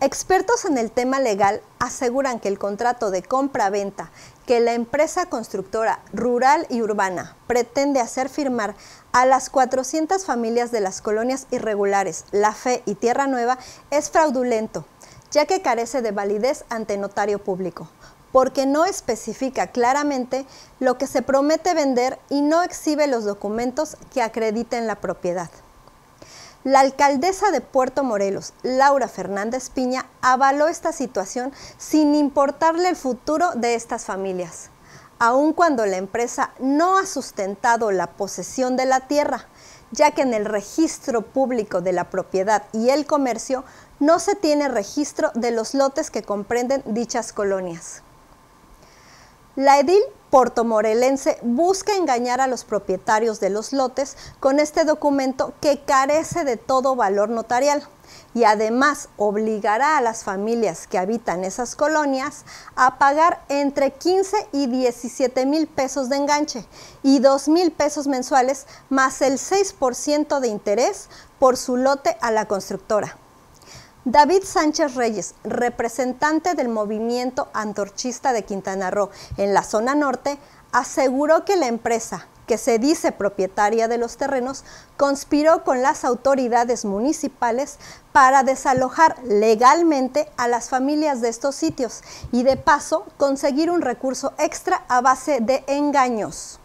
Expertos en el tema legal aseguran que el contrato de compra-venta que la empresa constructora rural y urbana pretende hacer firmar a las 400 familias de las colonias irregulares La Fe y Tierra Nueva es fraudulento, ya que carece de validez ante notario público, porque no especifica claramente lo que se promete vender y no exhibe los documentos que acrediten la propiedad. La alcaldesa de Puerto Morelos, Laura Fernández Piña, avaló esta situación sin importarle el futuro de estas familias, aun cuando la empresa no ha sustentado la posesión de la tierra, ya que en el registro público de la propiedad y el comercio no se tiene registro de los lotes que comprenden dichas colonias. La edil portomorelense busca engañar a los propietarios de los lotes con este documento que carece de todo valor notarial y además obligará a las familias que habitan esas colonias a pagar entre 15 y 17 mil pesos de enganche y 2 mil pesos mensuales más el 6% de interés por su lote a la constructora. David Sánchez Reyes, representante del movimiento antorchista de Quintana Roo en la zona norte, aseguró que la empresa, que se dice propietaria de los terrenos, conspiró con las autoridades municipales para desalojar legalmente a las familias de estos sitios y de paso conseguir un recurso extra a base de engaños.